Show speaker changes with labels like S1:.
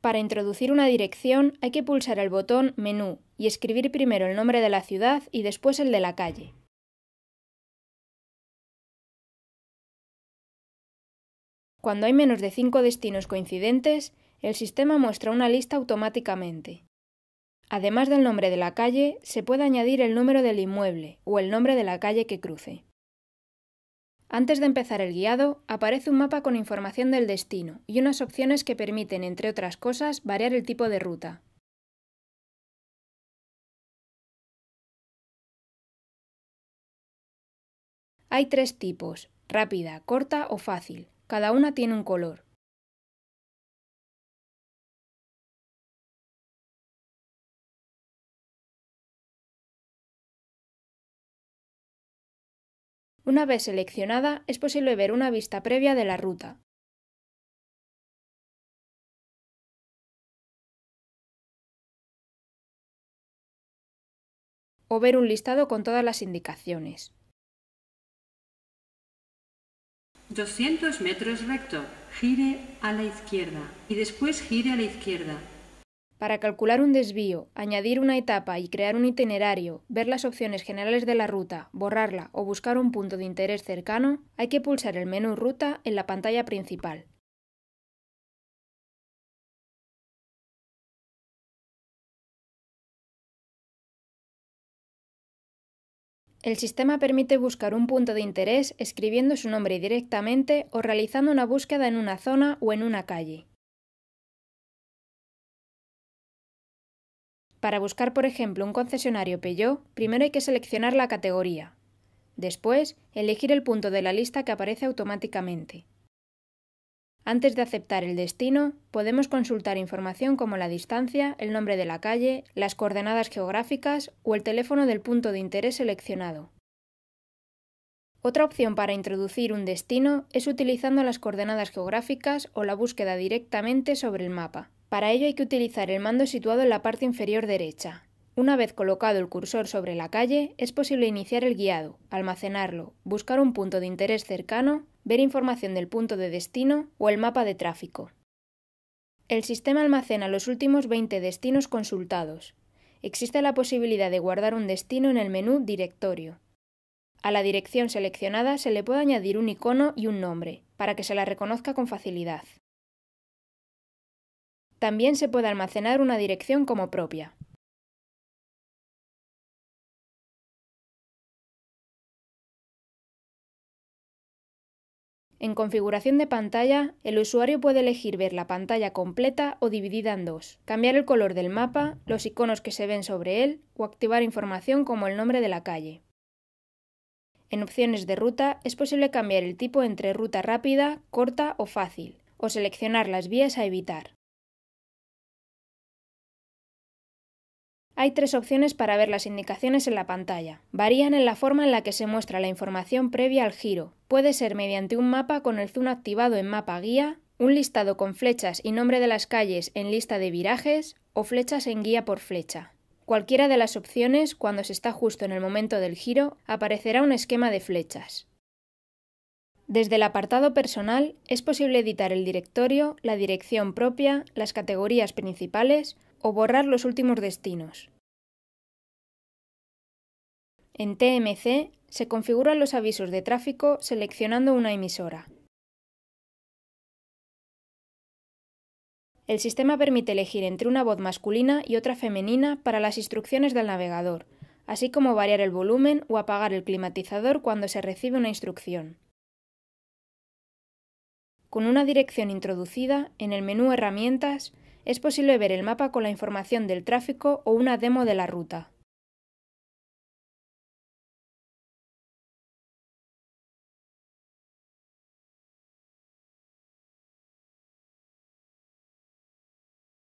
S1: Para introducir una dirección hay que pulsar el botón Menú y escribir primero el nombre de la ciudad y después el de la calle. Cuando hay menos de cinco destinos coincidentes, el sistema muestra una lista automáticamente. Además del nombre de la calle, se puede añadir el número del inmueble o el nombre de la calle que cruce. Antes de empezar el guiado, aparece un mapa con información del destino y unas opciones que permiten, entre otras cosas, variar el tipo de ruta.
S2: Hay tres tipos, rápida, corta o fácil. Cada una tiene un color. Una vez seleccionada, es posible ver una vista previa de la ruta.
S1: o ver un listado con todas las indicaciones. 200 metros recto, gire a la izquierda y después gire a la izquierda. Para calcular un desvío, añadir una etapa y crear un itinerario, ver las opciones generales de la ruta, borrarla o buscar un punto de interés cercano, hay que pulsar el menú Ruta en la pantalla principal. El sistema permite buscar un punto de interés escribiendo su nombre directamente o realizando una búsqueda en una zona o en una calle. Para buscar, por ejemplo, un concesionario Peugeot, primero hay que seleccionar la categoría. Después, elegir el punto de la lista que aparece automáticamente. Antes de aceptar el destino, podemos consultar información como la distancia, el nombre de la calle, las coordenadas geográficas o el teléfono del punto de interés seleccionado. Otra opción para introducir un destino es utilizando las coordenadas geográficas o la búsqueda directamente sobre el mapa. Para ello hay que utilizar el mando situado en la parte inferior derecha. Una vez colocado el cursor sobre la calle, es posible iniciar el guiado, almacenarlo, buscar un punto de interés cercano, ver información del punto de destino o el mapa de tráfico. El sistema almacena los últimos 20 destinos consultados. Existe la posibilidad de guardar un destino en el menú Directorio. A la dirección seleccionada se le puede añadir un icono y un nombre, para que se la reconozca con facilidad. También se puede almacenar una dirección como propia. En configuración de pantalla, el usuario puede elegir ver la pantalla completa o dividida en dos, cambiar el color del mapa, los iconos que se ven sobre él o activar información como el nombre de la calle. En opciones de ruta es posible cambiar el tipo entre ruta rápida, corta o fácil, o seleccionar las vías a evitar. Hay tres opciones para ver las indicaciones en la pantalla. Varían en la forma en la que se muestra la información previa al giro. Puede ser mediante un mapa con el zoom activado en mapa guía, un listado con flechas y nombre de las calles en lista de virajes o flechas en guía por flecha. Cualquiera de las opciones, cuando se está justo en el momento del giro, aparecerá un esquema de flechas. Desde el apartado personal es posible editar el directorio, la dirección propia, las categorías principales o borrar los últimos destinos. En TMC se configuran los avisos de tráfico seleccionando una emisora. El sistema permite elegir entre una voz masculina y otra femenina para las instrucciones del navegador, así como variar el volumen o apagar el climatizador cuando se recibe una instrucción. Con una dirección introducida, en el menú Herramientas es posible ver el mapa con la información del tráfico o una demo de la ruta.